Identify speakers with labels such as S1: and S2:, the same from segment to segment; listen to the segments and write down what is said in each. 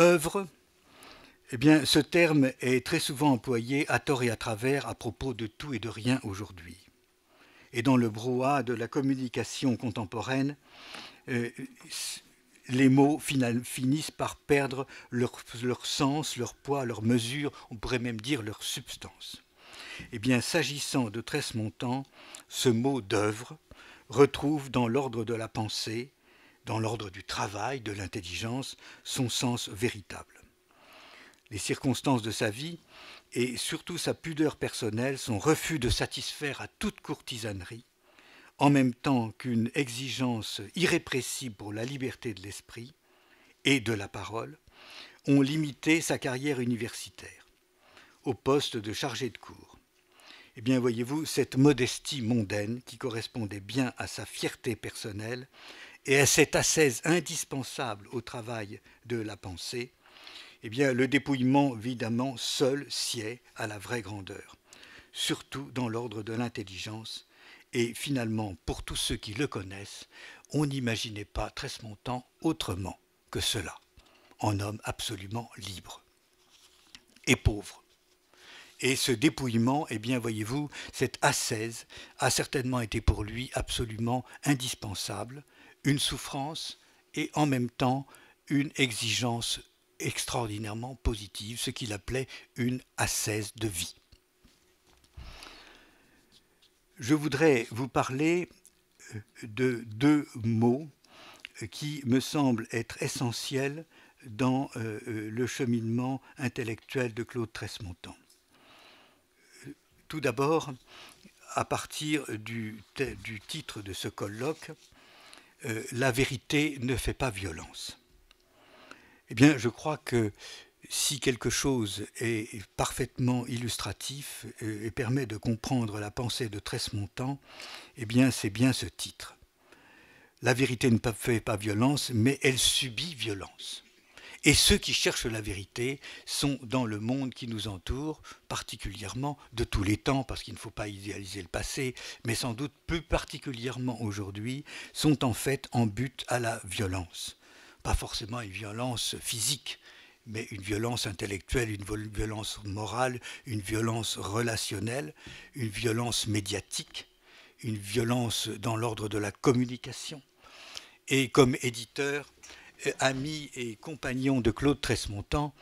S1: Œuvre eh bien, ce terme est très souvent employé à tort et à travers à propos de tout et de rien aujourd'hui. Et dans le brouhaha de la communication contemporaine, euh, les mots finissent par perdre leur, sens, leur poids, leur mesure, on pourrait même dire leur substance. Eh bien, s'agissant de tresse montants, ce mot d'œuvre retrouve dans l'ordre de la pensée dans l'ordre du travail, de l'intelligence, son sens véritable. Les circonstances de sa vie et surtout sa pudeur personnelle, son refus de satisfaire à toute courtisanerie, en même temps qu'une exigence irrépressible pour la liberté de l'esprit et de la parole, ont limité sa carrière universitaire au poste de chargé de cours. Eh bien, voyez-vous, cette modestie mondaine qui correspondait bien à sa fierté personnelle et à cette assaise indispensable au travail de la pensée, eh bien, le dépouillement, évidemment, seul sied à la vraie grandeur, surtout dans l'ordre de l'intelligence. Et finalement, pour tous ceux qui le connaissent, on n'imaginait pas montant autrement que cela, en homme absolument libre et pauvre. Et ce dépouillement, eh bien, voyez-vous, cette assaise a certainement été pour lui absolument indispensable, une souffrance et en même temps une exigence extraordinairement positive, ce qu'il appelait une assise de vie. Je voudrais vous parler euh, de deux mots qui me semblent être essentiels dans euh, euh, le cheminement intellectuel de Claude Tresmontant. Tout d'abord, à partir du titre de ce colloque, euh, la vérité ne fait pas violence. Eh bien, je crois que si quelque chose est parfaitement illustratif euh, et permet de comprendre la pensée de Tresmontant, eh bien, c'est bien ce titre. La vérité ne fait pas violence, mais elle subit violence. Et ceux qui cherchent la vérité sont dans le monde qui nous entoure, particulièrement de tous les temps, parce qu'il ne faut pas idéaliser le passé, mais sans doute plus particulièrement aujourd'hui, sont en fait en but à la violence. Pas forcément une violence physique, mais une violence intellectuelle, une violence morale, une violence relationnelle, une violence médiatique, une violence dans l'ordre de la communication. Et comme éditeur, euh, ami et compagnon de Claude Tresmontant,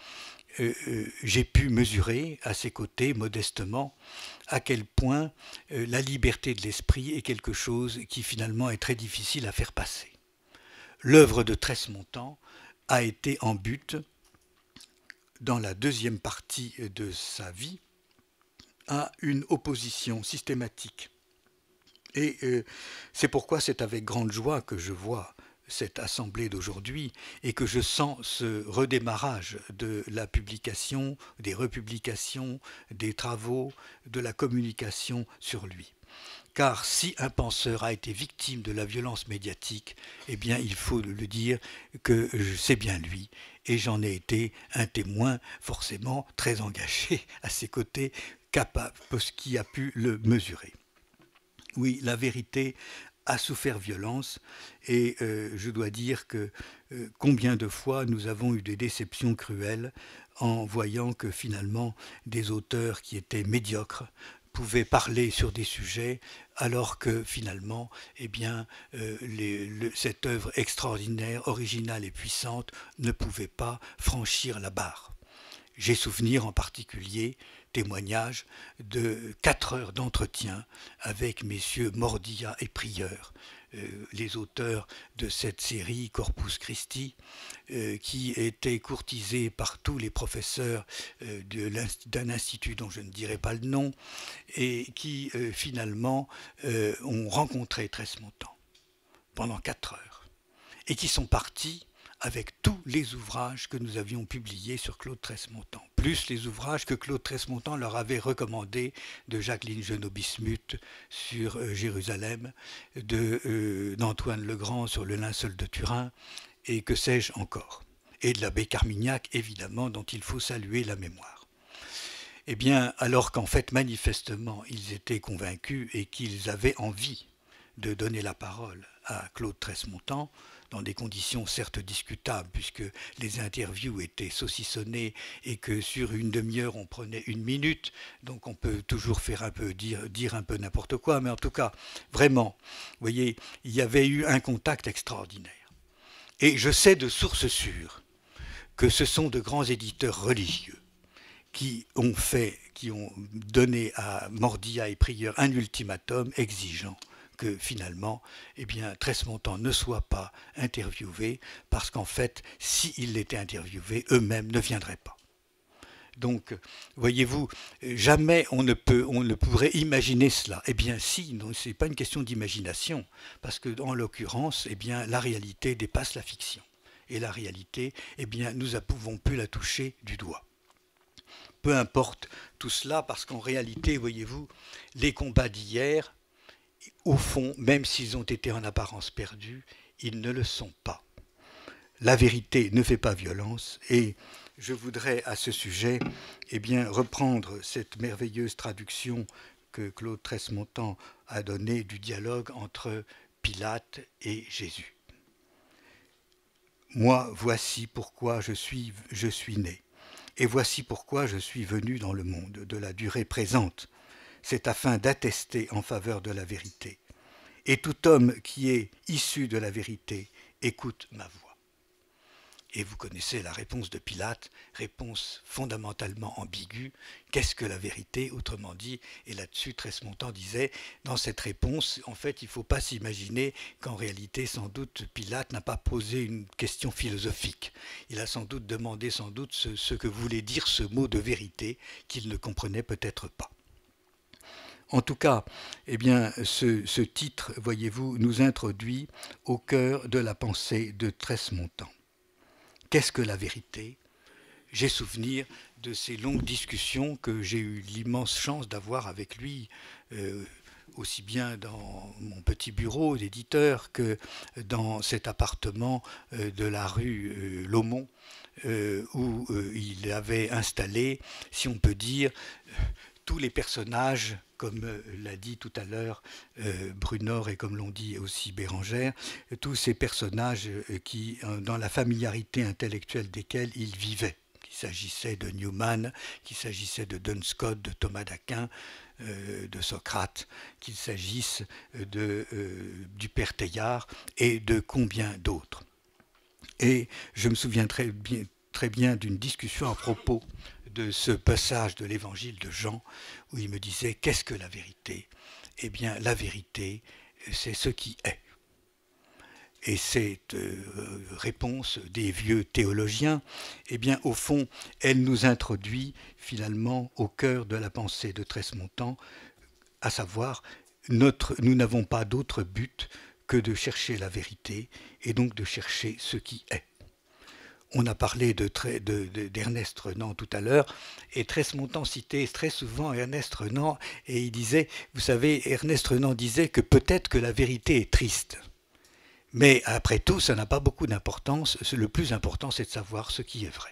S1: euh, euh, j'ai pu mesurer à ses côtés, modestement, à quel point la liberté de l'esprit est quelque chose qui finalement est très difficile à faire passer. L'œuvre de Tresmontant a été en but, dans la deuxième partie de sa vie, à une opposition systématique. Et c'est pourquoi c'est avec grande joie que je vois cette assemblée d'aujourd'hui et que je sens ce redémarrage de la publication, des republications, des travaux, de la communication sur lui. Car si un penseur a été victime de la violence médiatique, eh bien il faut le dire que c'est bien lui. Et j'en ai été un témoin forcément très engagé à ses côtés, capable, qui a pu le mesurer. Oui, la vérité souffert violence et euh, je dois dire que euh, combien de fois nous avons eu des déceptions cruelles en voyant que finalement des auteurs qui étaient médiocres pouvaient parler sur des sujets alors que finalement eh bien euh, les, cette œuvre extraordinaire originale et puissante ne pouvait pas franchir la barre j'ai souvenir en particulier témoignage de quatre heures d'entretien avec messieurs Mordilla et Prieur, euh, les auteurs de cette série Corpus Christi, euh, qui étaient courtisés par tous les professeurs euh, d'un institut dont je ne dirai pas le nom, et qui finalement ont rencontré Tresmontant pendant quatre heures, et qui sont partis avec tous les ouvrages que nous avions publiés sur Claude Tressmontant, plus les ouvrages que Claude Tresmontant leur avait recommandés de Jacqueline Genot-Bismuth sur euh, Jérusalem, euh, d'Antoine Legrand sur le linceul de Turin, et que sais-je encore, et de l'abbé Carmignac, évidemment, dont il faut saluer la mémoire. Eh bien, alors qu'en fait, manifestement, ils étaient convaincus et qu'ils avaient envie de donner la parole à Claude Tressmontant dans des conditions certes discutables, puisque les interviews étaient saucissonnées et que sur une demi-heure, on prenait une minute. Donc on peut toujours faire un peu, dire, dire un peu n'importe quoi. Mais en tout cas, vraiment, vous voyez, il y avait eu un contact extraordinaire. Et je sais de sources sûres que ce sont de grands éditeurs religieux qui ont fait, qui ont donné à Mordia et Prieur un ultimatum exigeant que finalement, eh bien, ne soit pas interviewé, parce qu'en fait, s'ils l'étaient interviewé, eux-mêmes ne viendraient pas. Donc, voyez-vous, jamais on ne, peut, on ne pourrait imaginer cela. Eh bien, si, ce n'est pas une question d'imagination, parce que, en l'occurrence, eh bien, la réalité dépasse la fiction. Et la réalité, eh bien, nous ne pouvons plus la toucher du doigt peu importe tout cela, parce qu'en réalité, voyez-vous, les combats d'hier au fond, même s'ils ont été en apparence perdus, ils ne le sont pas. La vérité ne fait pas violence et je voudrais à ce sujet eh bien, reprendre cette merveilleuse traduction que Claude Tressmontan a donnée du dialogue entre Pilate et Jésus. Moi, voici pourquoi je je suis né, et voici pourquoi je suis venu dans le monde, de la durée présente, c'est afin d'attester en faveur de la vérité. Et tout homme qui est issu de la vérité écoute ma voix. Et vous connaissez la réponse de Pilate, réponse fondamentalement ambiguë. Qu'est-ce que la vérité, autrement dit Et là-dessus, Tresmontant disait, dans cette réponse, en fait, il ne faut pas s'imaginer qu'en réalité, sans doute, Pilate n'a pas posé une question philosophique. Il a sans doute demandé, sans doute, ce que voulait dire ce mot de vérité qu'il ne comprenait peut-être pas. En tout cas, eh bien, ce, titre, voyez-vous, nous introduit au cœur de la pensée de Tresmontant. Qu'est-ce que la vérité J'ai souvenir de ces longues discussions que j'ai eu l'immense chance d'avoir avec lui. Euh, aussi bien dans mon petit bureau d'éditeur que dans cet appartement euh, de la rue euh, Lomont où il avait installé, si on peut dire, tous les personnages, comme euh, l'a dit tout à l'heure euh, Brunor et comme l'ont dit aussi Bérangère, tous ces personnages euh, qui, dans la familiarité intellectuelle desquels ils vivaient, qu'il s'agissait de Newman, qu'il s'agissait de Duns de Thomas d'Aquin, de Socrate, qu'il s'agisse de, du père Teilhard et de combien d'autres. Et je me souviens bien, très bien d'une discussion à propos de ce passage de l'évangile de Jean où il me disait qu'est-ce que la vérité Eh bien la vérité, c'est ce qui est. Et cette euh, réponse des vieux théologiens, eh bien au fond, elle nous introduit finalement au cœur de la pensée de Tressmontant, à savoir notre, nous n'avons pas d'autre but que de chercher la vérité et donc de chercher ce qui est. On a parlé d'Ernest Renan tout à l'heure, et très montant cité très souvent Ernest Renan, et il disait, vous savez, Ernest Renan disait que peut-être que la vérité est triste. Mais après tout, ça n'a pas beaucoup d'importance, le plus important c'est de savoir ce qui est vrai.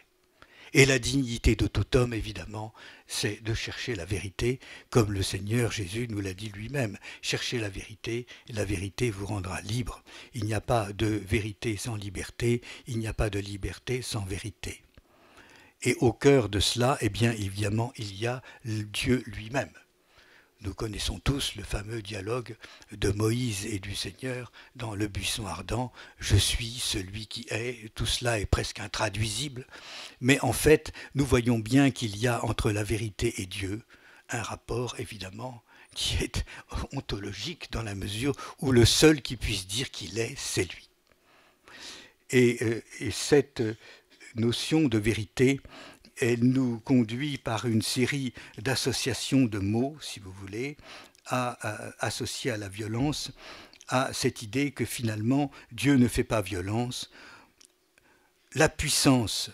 S1: Et la dignité de tout homme, évidemment, c'est de chercher la vérité, comme le Seigneur Jésus nous l'a dit lui-même. Cherchez la vérité, la vérité vous rendra libre. Il n'y a pas de vérité sans liberté, il n'y a pas de liberté sans vérité. Et au cœur de cela, eh bien évidemment, il y a Dieu lui-même. Nous connaissons tous le fameux dialogue de Moïse et du Seigneur dans le buisson ardent, Je suis celui qui est, tout cela est presque intraduisible, mais en fait nous voyons bien qu'il y a entre la vérité et Dieu un rapport évidemment qui est ontologique dans la mesure où le seul qui puisse dire qu'il est, c'est lui. Et, euh, cette euh, notion de vérité elle nous conduit par une série d'associations de mots, si vous voulez, à, à, à la violence, à cette idée que finalement Dieu ne fait pas violence, la puissance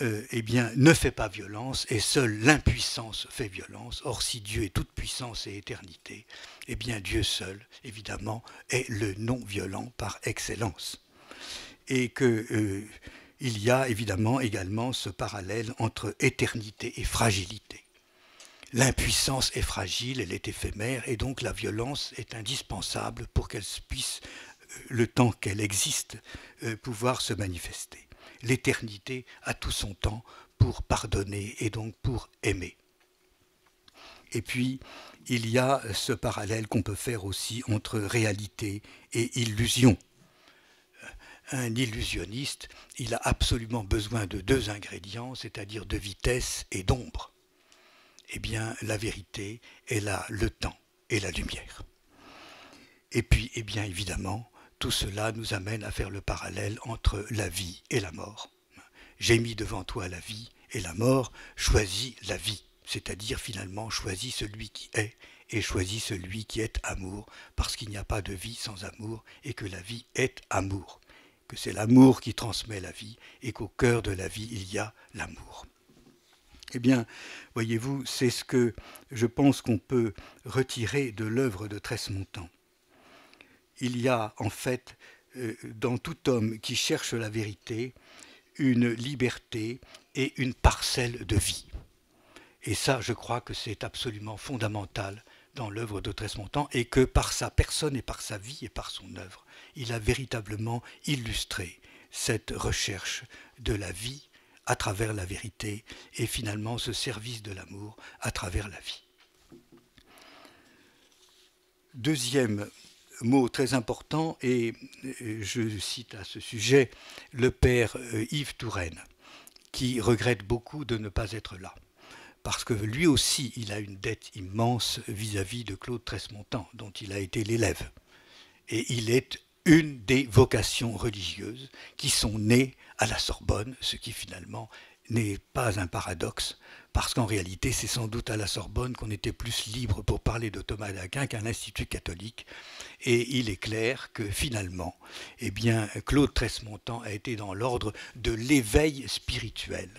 S1: euh, eh bien, ne fait pas violence et seule l'impuissance fait violence. Or, si Dieu est toute puissance et éternité, eh bien, Dieu seul, évidemment, est le non-violent par excellence. Et que euh, il y a évidemment également ce parallèle entre éternité et fragilité. L'impuissance est fragile, elle est éphémère, et donc la violence est indispensable pour qu'elle puisse, euh, le temps qu'elle existe, euh, pouvoir se manifester. L'éternité a tout son temps pour pardonner et donc pour aimer. Et puis, il y a ce parallèle qu'on peut faire aussi entre réalité et illusion un illusionniste, il a absolument besoin de deux ingrédients, c'est-à-dire de vitesse et d'ombre. Eh bien, la vérité, elle a le temps et la lumière. Et puis, eh bien évidemment, tout cela nous amène à faire le parallèle entre la vie et la mort. J'ai mis devant toi la vie et la mort, choisis la vie, c'est-à-dire finalement choisis celui qui est et choisis celui qui est amour, parce qu'il n'y a pas de vie sans amour et que la vie est amour que c'est l'amour qui transmet la vie et qu'au cœur de la vie, il y a l'amour. Eh bien, voyez-vous, c'est ce que je pense qu'on peut retirer de l'œuvre de Tresmontant. Il y a en fait euh, dans tout homme qui cherche la vérité une liberté et une parcelle de vie. Et ça, je crois que c'est absolument fondamental dans l'œuvre de Tresmontant et que par sa personne et par sa vie et par son œuvre, il a véritablement illustré cette recherche de la vie à travers la vérité et finalement ce service de l'amour à travers la vie. Deuxième mot très important, et je cite à ce sujet le père euh, Yves Touraine, qui regrette beaucoup de ne pas être là parce que lui aussi, il a une dette immense vis-à-vis de Claude Tresmontant, dont il a été l'élève. Et il est une des vocations religieuses qui sont nées à la Sorbonne, ce qui finalement n'est pas un paradoxe, parce qu'en réalité, c'est sans doute à la Sorbonne qu'on était plus libre pour parler de Thomas d'Aquin qu'à institut catholique. Et il est clair que finalement, eh bien, Claude Tresmontant a été dans l'ordre de l'éveil spirituel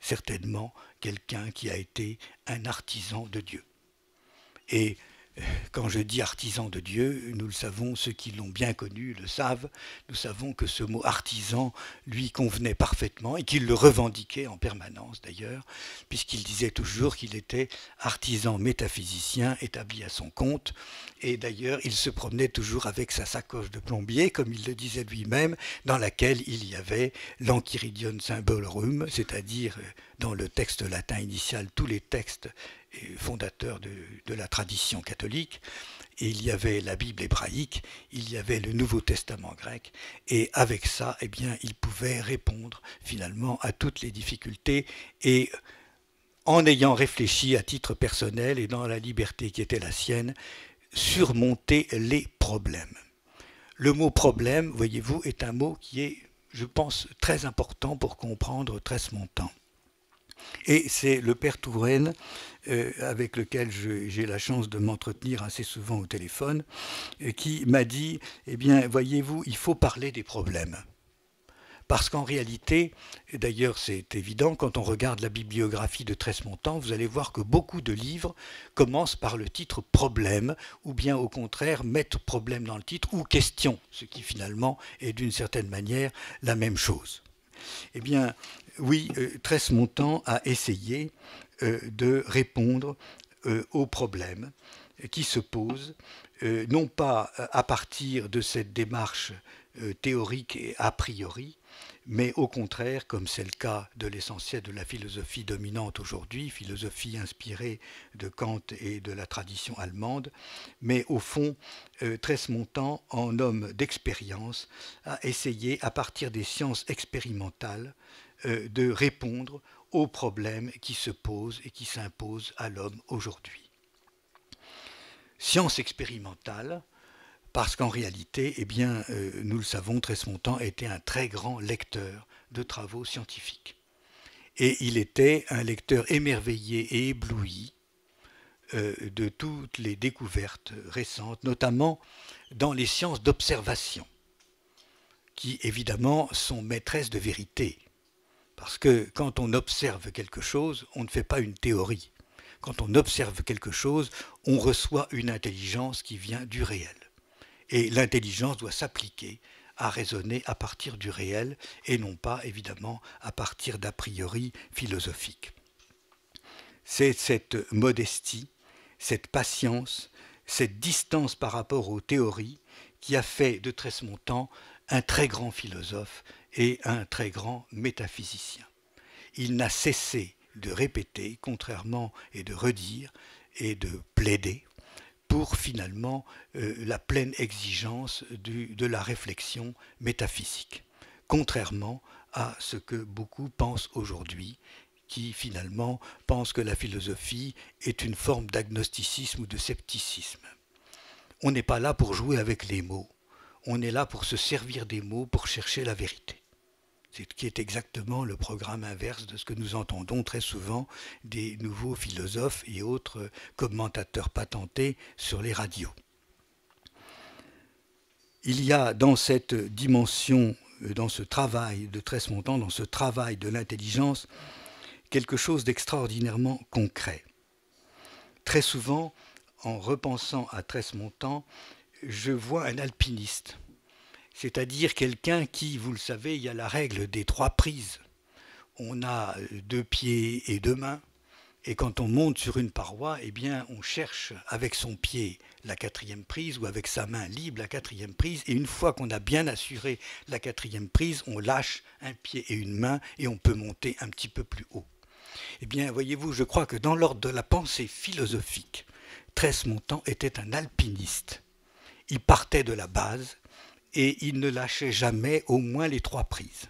S1: certainement quelqu'un qui a été un artisan de Dieu. Et quand je dis artisan de Dieu, nous le savons, ceux qui l'ont bien connu le savent, nous savons que ce mot artisan lui convenait parfaitement et qu'il le revendiquait en permanence d'ailleurs, puisqu'il disait toujours qu'il était artisan métaphysicien établi à son compte, et d'ailleurs il se promenait toujours avec sa sacoche de plombier, comme il le disait lui-même, dans laquelle il y avait l'Enchiridion Symbolorum, c'est-à-dire euh, dans le texte latin initial tous les textes fondateur de, la tradition catholique. Et il y avait la Bible hébraïque, il y avait le Nouveau Testament grec, et avec ça, eh bien, il pouvait répondre finalement à toutes les difficultés et en ayant réfléchi à titre personnel et dans la liberté qui était la sienne, surmonter les problèmes. Le mot problème, voyez-vous, est un mot qui est, je pense, très important pour comprendre très ce montant. Et c'est le père Touraine, euh, avec lequel j'ai la chance de m'entretenir assez souvent au téléphone, euh, qui m'a dit, eh bien, voyez-vous, il faut parler des problèmes. Parce qu'en réalité, d'ailleurs c'est évident, quand on regarde la bibliographie de montants, vous allez voir que beaucoup de livres commencent par le titre problème, ou bien au contraire mettent problème dans le titre, ou question, ce qui finalement est d'une certaine manière la même chose. Eh bien, oui, euh, Tresse a essayé euh, de répondre euh, aux problèmes qui se posent, non pas à partir de cette démarche théorique et a priori, mais au contraire, comme c'est le cas de l'essentiel de la philosophie dominante aujourd'hui, philosophie inspirée de Kant et de la tradition allemande, mais au fond, Tresmontant, en homme d'expérience, a essayé, à partir des sciences expérimentales, euh, de répondre aux problèmes qui se posent et qui s'imposent à l'homme aujourd'hui. Science expérimentale, parce qu'en réalité, eh bien, euh, nous le savons, Tresmontan était un très grand lecteur de travaux scientifiques. Et il était un lecteur émerveillé et ébloui euh, de toutes les découvertes récentes, notamment dans les sciences d'observation, qui évidemment sont maîtresses de vérité. Parce que quand on observe quelque chose, on ne fait pas une théorie. Quand on observe quelque chose, on reçoit une intelligence qui vient du réel. Et l'intelligence doit s'appliquer à raisonner à partir du réel et non pas évidemment à partir d'a priori philosophique. C'est cette modestie, cette patience, cette distance par rapport aux théories qui a fait de Tresmontant un très grand philosophe et un très grand métaphysicien. Il n'a cessé de répéter, contrairement, et de redire, et de plaider pour finalement euh, la pleine exigence de la réflexion métaphysique, contrairement à ce que beaucoup pensent aujourd'hui, qui finalement pensent que la philosophie est une forme d'agnosticisme ou de scepticisme. On n'est pas là pour jouer avec les mots on est là pour se servir des mots pour chercher la vérité. C'est qui est exactement le programme inverse de ce que nous entendons très souvent des nouveaux philosophes et autres commentateurs patentés sur les radios. Il y a dans cette dimension, dans ce travail de Tresmontant, dans ce travail de l'intelligence, quelque chose d'extraordinairement concret. Très souvent, en repensant à Tresmontant, je vois un alpiniste, c'est-à-dire quelqu'un qui, vous le savez, il y a la règle des trois prises. On a deux pieds et deux mains, et quand on monte sur une paroi, eh bien, on cherche avec son pied la quatrième prise ou avec sa main libre la quatrième prise. Et une fois qu'on a bien assuré la quatrième prise, on lâche un pied et une main et on peut monter un petit peu plus haut. Eh bien, voyez-vous, je crois que dans l'ordre de la pensée philosophique, Tresmontant était un alpiniste il partait de la base et il ne lâchait jamais au moins les trois prises.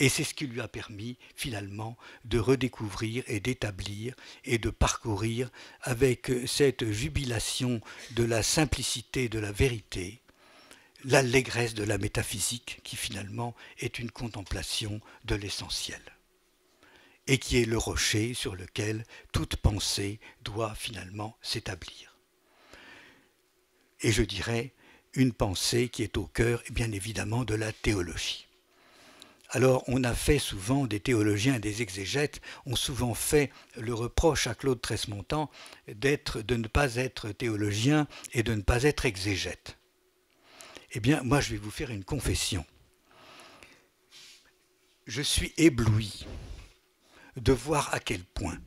S1: Et c'est ce qui lui a permis finalement de redécouvrir et d'établir et de parcourir avec cette jubilation de la simplicité de la vérité, l'allégresse de la métaphysique qui finalement est une contemplation de l'essentiel et qui est le rocher sur lequel toute pensée doit finalement s'établir et je dirais une pensée qui est au cœur, bien évidemment, de la théologie. Alors on a fait souvent, des théologiens et des exégètes ont souvent fait le reproche à Claude Tresmontant d'être, de ne pas être théologien et de ne pas être exégète. Eh bien, moi je vais vous faire une confession. Je suis ébloui de voir à quel point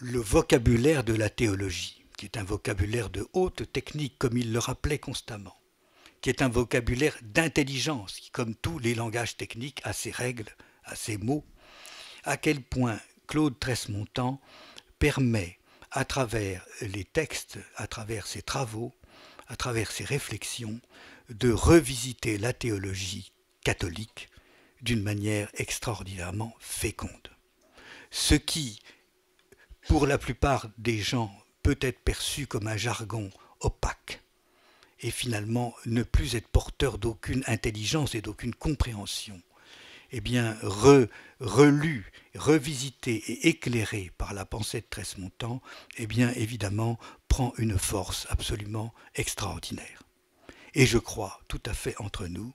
S1: le vocabulaire de la théologie qui est un vocabulaire de haute technique, comme il le rappelait constamment, qui est un vocabulaire d'intelligence, qui, comme tous les langages techniques, a ses règles, a ses mots, à quel point Claude Tresmontant permet, à travers les textes, à travers ses travaux, à travers ses réflexions, de revisiter la théologie catholique d'une manière extraordinairement féconde. Ce qui, pour la plupart des gens peut être perçu comme un jargon opaque et finalement ne plus être porteur d'aucune intelligence et d'aucune compréhension, eh bien relu, revisité et éclairé par la pensée de Tresmontant, eh bien évidemment prend une force absolument extraordinaire. Et je crois tout à fait entre nous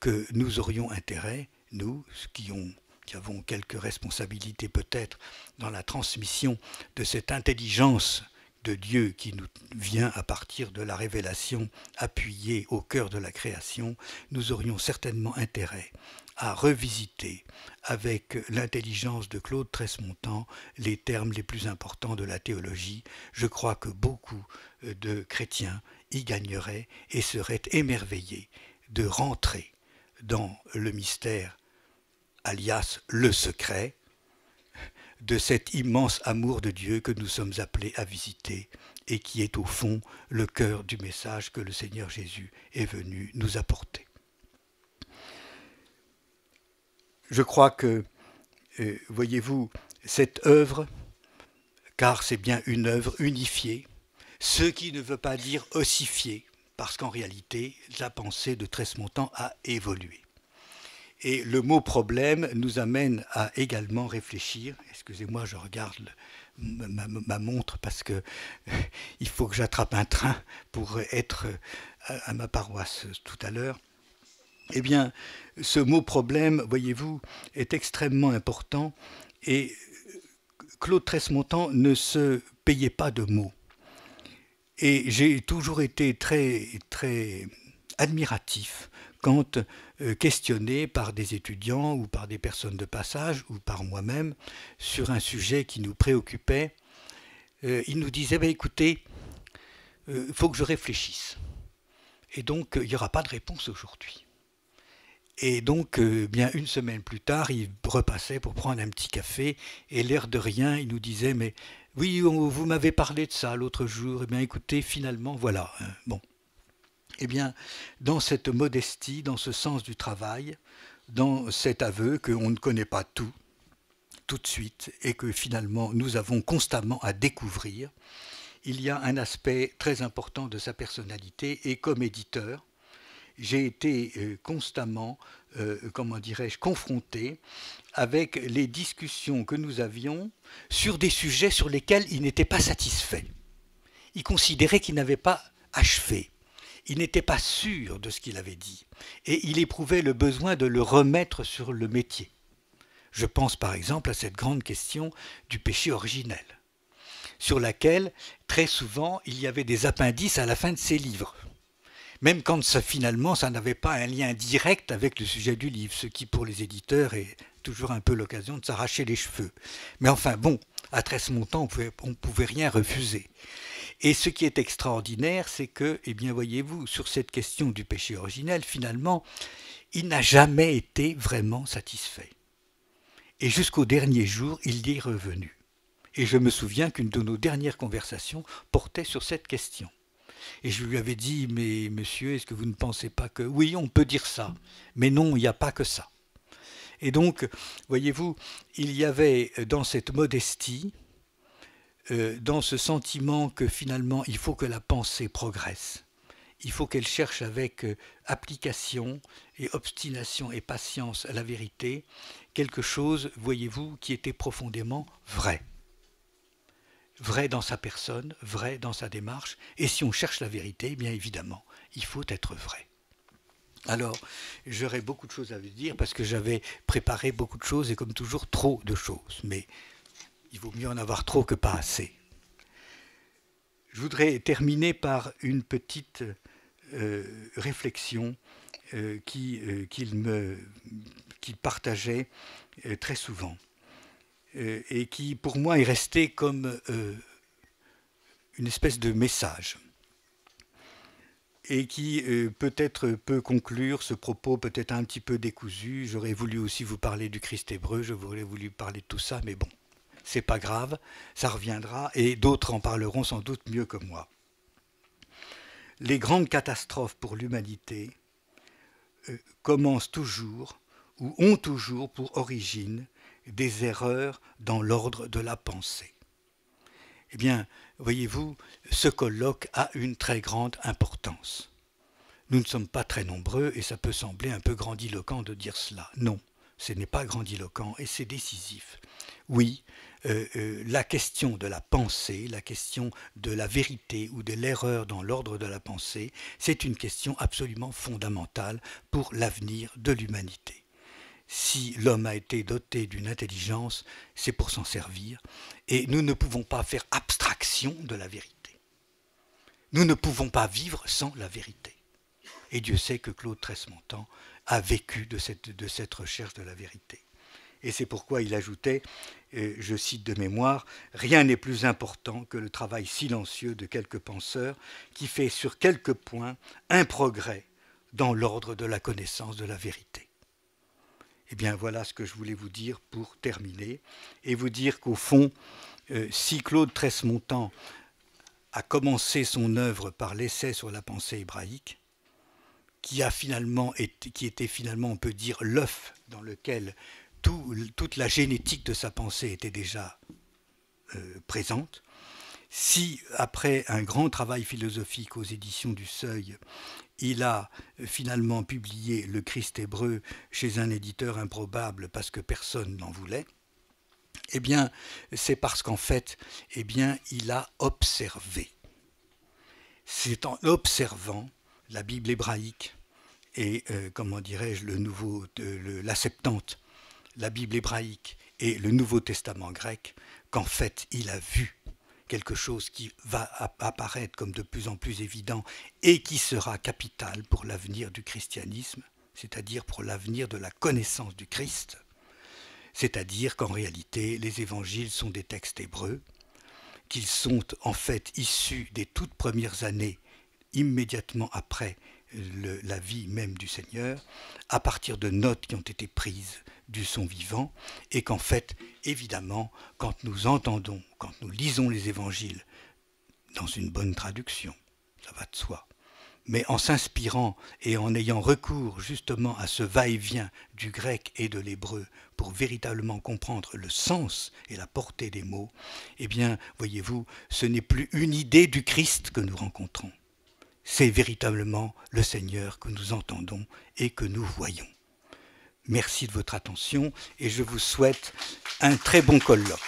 S1: que nous aurions intérêt, nous qui, qui avons quelques responsabilités peut-être dans la transmission de cette intelligence de Dieu qui nous vient à partir de la révélation appuyée au cœur de la création, nous aurions certainement intérêt à revisiter avec l'intelligence de Claude Tresmontant les termes les plus importants de la théologie. Je crois que beaucoup euh, de chrétiens y gagneraient et seraient émerveillés de rentrer dans le mystère, alias le secret, de cet immense amour de Dieu que nous sommes appelés à visiter et qui est au fond le cœur du message que le Seigneur Jésus est venu nous apporter. Je crois que, euh, voyez-vous, cette œuvre, car c'est bien une œuvre unifiée, ce qui ne veut pas dire ossifiée, parce qu'en réalité, la pensée de Tresmontant a évolué. Et le mot problème nous amène à également réfléchir. Excusez-moi, je regarde ma, montre parce que euh, il faut que j'attrape un train pour être euh, à, ma paroisse tout à l'heure. Eh bien, ce mot problème, voyez-vous, est extrêmement important et euh, Claude Tresmontant ne se payait pas de mots. Et j'ai toujours été très, très admiratif quand euh, questionné par des étudiants ou par des personnes de passage ou par moi-même sur un sujet qui nous préoccupait, euh, il nous disait bah, écoutez, il euh, faut que je réfléchisse. Et donc, il n'y aura pas de réponse aujourd'hui. Et donc, bien une semaine plus tard, il repassait pour prendre un petit café, et l'air de rien, il nous disait, mais oui, vous m'avez parlé de ça l'autre jour, et eh bien écoutez, finalement, voilà. Hein, bon. Eh bien, dans cette modestie, dans ce sens du travail, dans cet aveu qu'on ne connaît pas tout, tout de suite, et que finalement nous avons constamment à découvrir, il y a un aspect très important de sa personnalité, et comme éditeur, j'ai été euh, constamment, euh, comment dirais-je, confronté avec les discussions que nous avions sur des sujets sur lesquels il n'était pas satisfait. Il considérait qu'il n'avait pas achevé. Il n'était pas sûr de ce qu'il avait dit, et il éprouvait le besoin de le remettre sur le métier. Je pense par exemple à cette grande question du péché originel, sur laquelle, très souvent, il y avait des appendices à la fin de ses livres même quand finalement ça n'avait pas un lien direct avec le sujet du livre, ce qui pour les éditeurs est toujours un peu l'occasion de s'arracher les cheveux. Mais enfin bon, à 13 montants, on ne pouvait rien refuser. Et ce qui est extraordinaire, c'est que, eh bien, voyez-vous, sur cette question du péché originel, finalement, il n'a jamais été vraiment satisfait. Et jusqu'au dernier jour, il y est revenu. Et je me souviens qu'une de nos dernières conversations portait sur cette question. Et je lui avais dit, mais monsieur, est-ce que vous ne pensez pas que... Oui, on peut dire ça, mais non, il n'y a pas que ça. Et donc, voyez-vous, il y avait dans cette modestie, euh, dans ce sentiment que finalement il faut que la pensée progresse. Il faut qu'elle cherche avec euh, application et obstination et patience la vérité quelque chose, voyez-vous, qui était profondément vrai. Vrai dans sa personne, vrai dans sa démarche. Et si on cherche la vérité, eh bien évidemment, il faut être vrai. Alors, j'aurais beaucoup de choses à vous dire parce que j'avais préparé beaucoup de choses et comme toujours trop de choses. Mais il vaut mieux en avoir trop que pas assez. Je voudrais terminer par une petite euh, réflexion euh, euh, qu'il me partageait très souvent et qui pour moi est restée comme une espèce de message et qui peut-être peut conclure ce propos peut-être un petit peu décousu. J'aurais voulu aussi vous parler du Christ hébreu, j'aurais voulu parler de tout ça, mais bon c'est pas grave, ça reviendra et d'autres en parleront sans doute mieux que moi. Les grandes catastrophes pour l'humanité euh, commencent toujours ou ont toujours pour origine des erreurs dans l'ordre de la pensée. Eh bien, voyez-vous, ce colloque a une très grande importance. Nous ne sommes pas très nombreux et ça peut sembler un peu grandiloquent de dire cela. Non ce n'est pas grandiloquent et c'est décisif. Oui, euh, euh, la question de la pensée, la question de la vérité ou de l'erreur dans l'ordre de la pensée, c'est une question absolument fondamentale pour l'avenir de l'humanité. Si l'homme a été doté d'une intelligence, c'est pour s'en servir, et nous ne pouvons pas faire abstraction de la vérité. Nous ne pouvons pas vivre sans la vérité. Et Dieu sait que Claude Tressmontan a vécu de cette, de cette recherche de la vérité. Et c'est pourquoi il ajoutait, je cite de mémoire, Rien n'est plus important que le travail silencieux de quelques penseurs qui fait sur quelques points un progrès dans l'ordre de la connaissance de la vérité. Eh bien voilà ce que je voulais vous dire pour terminer et vous dire qu'au fond, euh, si Claude Tressmontant a commencé son œuvre par l'essai sur la pensée hébraïque, qui, a finalement qui était finalement, on peut dire, l'œuf dans lequel toute la génétique de sa pensée était déjà euh, présente, si après un grand travail philosophique aux éditions du Seuil, il a euh, finalement publié Le Christ hébreu chez un éditeur improbable parce que personne n'en voulait, eh bien, c'est parce qu'en fait, eh bien, il a observé. C'est en observant la Bible hébraïque et, euh, comment dirais-je, le nouveau, euh, la Septante, la Bible hébraïque et le Nouveau Testament grec, qu'en fait, il a vu quelque chose qui va apparaître comme de plus en plus évident et qui sera capital pour l'avenir du christianisme, c'est-à-dire pour l'avenir de la connaissance du Christ, c'est-à-dire qu'en réalité les évangiles sont des textes hébreux, qu'ils sont en fait issus des toutes premières années immédiatement après la vie même du Seigneur, à partir de notes qui ont été prises du son vivant, et qu'en fait, évidemment, quand nous entendons, quand nous lisons les évangiles, dans une bonne traduction, ça va de soi, mais en s'inspirant et en ayant recours justement à ce va-et-vient du grec et de l'hébreu pour véritablement comprendre le sens et la portée des mots, eh bien, voyez-vous, ce n'est plus une idée du Christ que nous rencontrons c'est véritablement le Seigneur que nous entendons et que nous voyons. Merci de votre attention et je vous souhaite un très bon colloque.